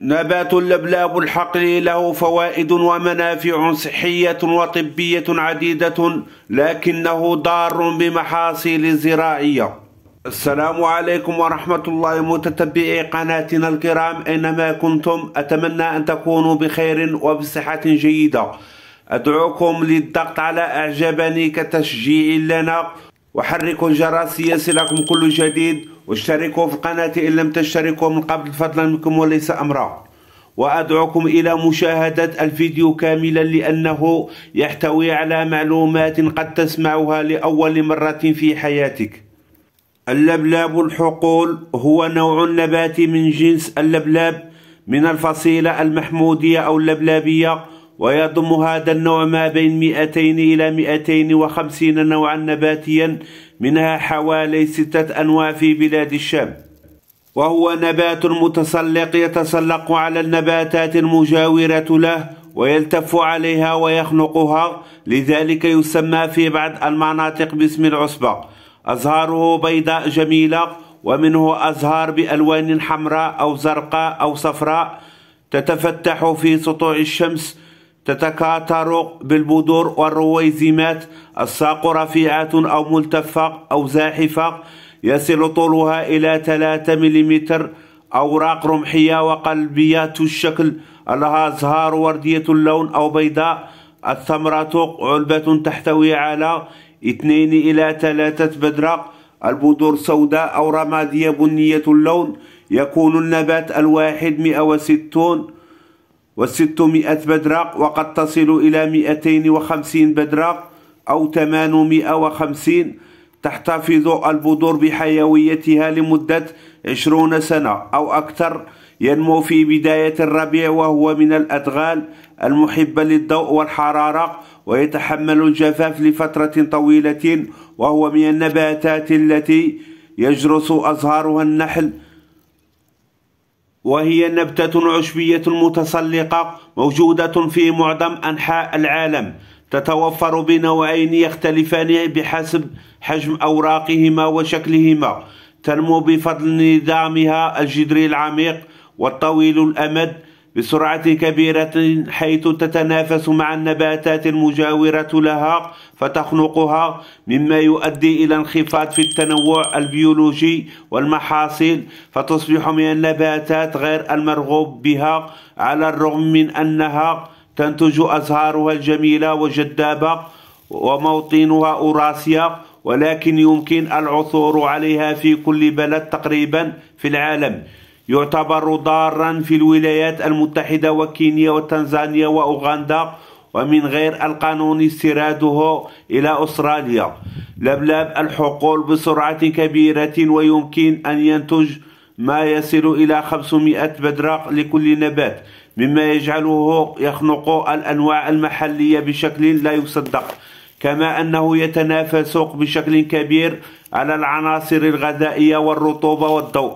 نبات اللبلاب الحقلي له فوائد ومنافع صحية وطبية عديدة لكنه ضار بمحاصيل زراعية السلام عليكم ورحمة الله متتبعي قناتنا الكرام أينما كنتم أتمنى أن تكونوا بخير وبصحة جيدة أدعوكم للضغط على أعجبني كتشجيع لنا وحركوا الجرس ليصلكم كل جديد واشتركوا في القناة إن لم تشتركوا من قبل فضلا منكم وليس أمرا وأدعوكم إلى مشاهدة الفيديو كاملا لأنه يحتوي على معلومات قد تسمعها لأول مرة في حياتك اللبلاب الحقول هو نوع نباتي من جنس اللبلاب من الفصيلة المحمودية أو اللبلابية ويضم هذا النوع ما بين 200 إلى 250 نوعا نباتيا منها حوالي ستة أنواع في بلاد الشام وهو نبات متسلق يتسلق على النباتات المجاورة له ويلتف عليها ويخنقها لذلك يسمى في بعض المناطق باسم العصبة أزهاره بيضاء جميلة ومنه أزهار بألوان حمراء أو زرقاء أو صفراء تتفتح في سطوع الشمس تتكاثر بالبذور والرويزمات الساق رفيعة أو ملتفة أو زاحفة يصل طولها إلى 3 ملم أوراق رمحية وقلبية الشكل لها أزهار وردية اللون أو بيضاء الثمرة علبة تحتوي على اثنين إلى 3 بدرق البذور سوداء أو رمادية بنية اللون يكون النبات الواحد 160 وستمائة بدرق وقد تصل إلى مئتين وخمسين بدرق أو ثمانمائة وخمسين تحتفظ البذور بحيويتها لمدة عشرون سنة أو أكثر ينمو في بداية الربيع وهو من الأدغال المحبة للضوء والحرارة ويتحمل الجفاف لفترة طويلة وهو من النباتات التي يجرس أزهارها النحل وهي نبتة عشبية متسلقة موجودة في معظم أنحاء العالم تتوفر بنوعين يختلفان بحسب حجم أوراقهما وشكلهما تنمو بفضل نظامها الجذري العميق والطويل الأمد بسرعة كبيرة حيث تتنافس مع النباتات المجاورة لها فتخنقها مما يؤدي إلى انخفاض في التنوع البيولوجي والمحاصيل فتصبح من النباتات غير المرغوب بها على الرغم من أنها تنتج أزهارها الجميلة وجذابة وموطنها أوراسيا ولكن يمكن العثور عليها في كل بلد تقريبا في العالم يعتبر ضارا في الولايات المتحدة وكينيا وتنزانيا وأوغندا ومن غير القانون استيراده إلى أستراليا لبلاب الحقول بسرعة كبيرة ويمكن أن ينتج ما يصل إلى 500 بدرق لكل نبات مما يجعله يخنق الأنواع المحلية بشكل لا يصدق كما أنه يتنافس بشكل كبير على العناصر الغذائية والرطوبة والضوء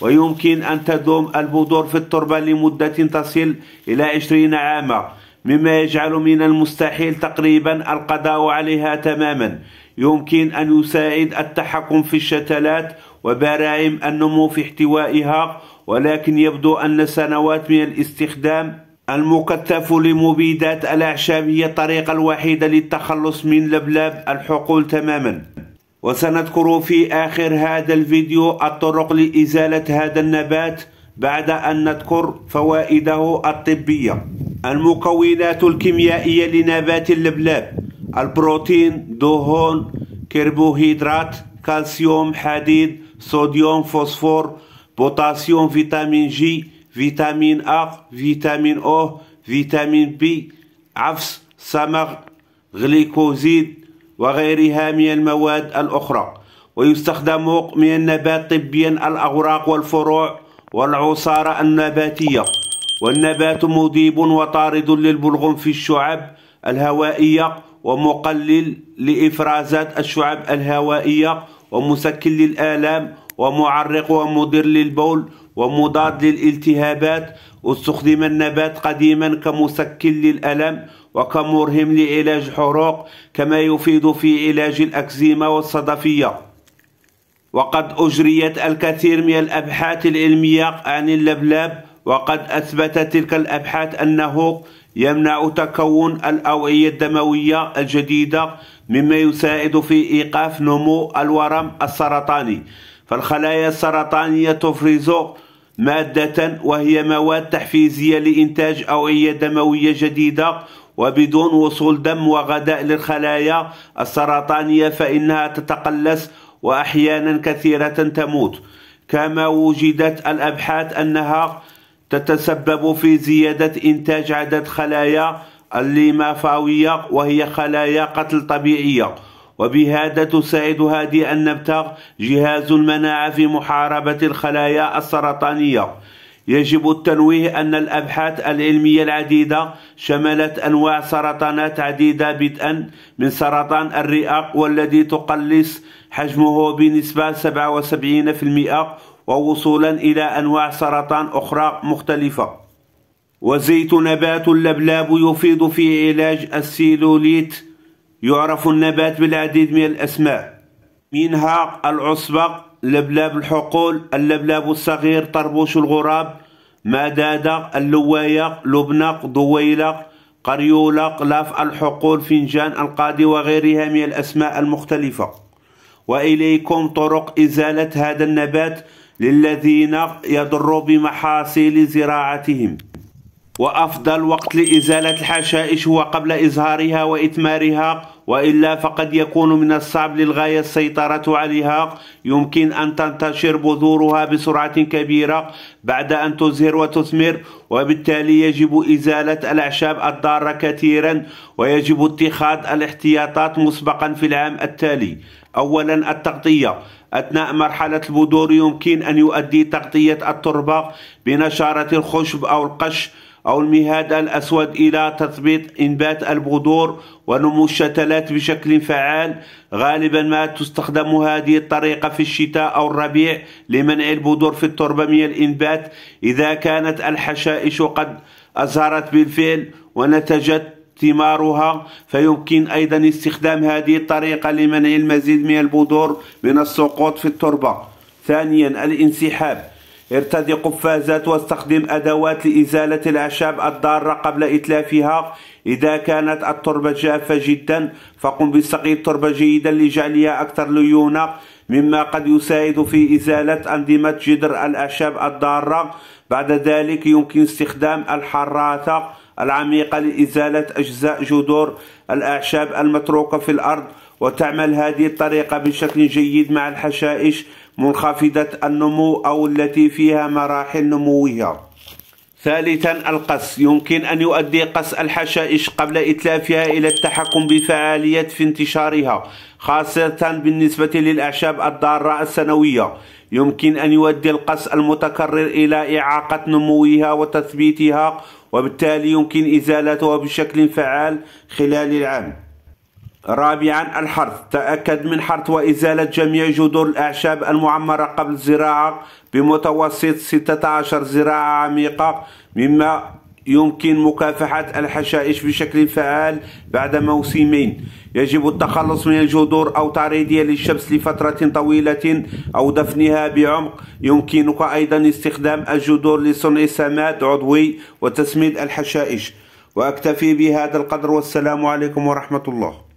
ويمكن أن تدوم البذور في التربة لمدة تصل إلى 20 عاما مما يجعل من المستحيل تقريبا القضاء عليها تماما يمكن أن يساعد التحكم في الشتلات وبراعم النمو في احتوائها ولكن يبدو أن سنوات من الاستخدام المكثف لمبيدات الأعشاب هي الطريقة الوحيدة للتخلص من لبلاب الحقول تماما وسنذكر في آخر هذا الفيديو الطرق لإزالة هذا النبات بعد أن نذكر فوائده الطبية المكونات الكيميائية لنبات اللبلاب البروتين دهون كربوهيدرات كالسيوم حديد صوديوم فوسفور بوتاسيوم فيتامين جي فيتامين أ فيتامين أو فيتامين بي عفس سمغ غليكوزيد وغيرها من المواد الأخرى ويستخدم من النبات طبيا الأوراق والفروع والعصارة النباتية والنبات مذيب وطارد للبلغم في الشعب الهوائية ومقلل لإفرازات الشعب الهوائية ومسكن للآلام ومعرق ومضر للبول ومضاد للالتهابات استخدم النبات قديما كمسكن للألم وكمرهم لعلاج حروق كما يفيد في علاج الأكزيما والصدفية وقد أجريت الكثير من الأبحاث العلمية عن اللبلاب وقد أثبتت تلك الأبحاث أنه يمنع تكون الأوعية الدموية الجديدة مما يساعد في إيقاف نمو الورم السرطاني فالخلايا السرطانية تفرز مادة وهي مواد تحفيزية لإنتاج أوعية دموية جديدة وبدون وصول دم وغداء للخلايا السرطانية فإنها تتقلص وأحيانا كثيرة تموت كما وجدت الأبحاث أنها تتسبب في زيادة إنتاج عدد خلايا الليمفاوية وهي خلايا قتل طبيعية وبهذا تساعد هذه النبتة جهاز المناعة في محاربة الخلايا السرطانية يجب التنويه أن الأبحاث العلمية العديدة شملت أنواع سرطانات عديدة بدءا من سرطان الرئة والذي تقلص حجمه بنسبة 77% ووصولا إلى أنواع سرطان أخرى مختلفة وزيت نبات اللبلاب يفيد في علاج السيلوليت يعرف النبات بالعديد من الأسماء منها العصبق لبلاب الحقول اللبلاب الصغير طربوش الغراب مدادق اللوايق لبنق دويلق قريولق لاف الحقول فنجان القاضي وغيرها من الأسماء المختلفة وإليكم طرق إزالة هذا النبات للذين يضر بمحاصيل زراعتهم وأفضل وقت لإزالة الحشائش هو قبل إظهارها وإثمارها وإلا فقد يكون من الصعب للغاية السيطرة عليها يمكن أن تنتشر بذورها بسرعة كبيرة بعد أن تزهر وتثمر وبالتالي يجب إزالة الأعشاب الضارة كثيرا ويجب اتخاذ الاحتياطات مسبقا في العام التالي أولا التغطية أثناء مرحلة البذور يمكن أن يؤدي تغطية التربة بنشارة الخشب أو القش أو المهاد الأسود إلى تثبيط إنبات البذور ونمو الشتلات بشكل فعال غالبا ما تستخدم هذه الطريقة في الشتاء أو الربيع لمنع البذور في التربة من الإنبات إذا كانت الحشائش قد أزهرت بالفعل ونتجت ثمارها فيمكن أيضا استخدام هذه الطريقة لمنع المزيد من البذور من السقوط في التربة ثانيا الانسحاب ارتدي قفازات واستخدم أدوات لإزالة الأعشاب الضارة قبل إتلافها إذا كانت التربة جافة جدا فقم بسقي التربة جيدا لجعلها أكثر ليونة مما قد يساعد في إزالة أنظمة جدر الأعشاب الضارة بعد ذلك يمكن استخدام الحراثة العميقة لإزالة أجزاء جذور الأعشاب المتروكة في الأرض وتعمل هذه الطريقة بشكل جيد مع الحشائش منخفضة النمو أو التي فيها مراحل نموية ثالثا القص يمكن أن يؤدي قص الحشائش قبل إتلافها إلى التحكم بفعالية في انتشارها خاصة بالنسبة للأعشاب الضارة السنوية يمكن أن يؤدي القص المتكرر إلى إعاقة نموها وتثبيتها وبالتالي يمكن إزالتها بشكل فعال خلال العام رابعا الحرث تأكد من حرث وإزالة جميع جذور الأعشاب المعمرة قبل الزراعة بمتوسط 16 زراعة عميقة مما يمكن مكافحة الحشائش بشكل فعال بعد موسمين يجب التخلص من الجذور أو تعريضها للشمس لفترة طويلة أو دفنها بعمق يمكنك أيضا استخدام الجذور لصنع سماد عضوي وتسميد الحشائش وأكتفي بهذا القدر والسلام عليكم ورحمة الله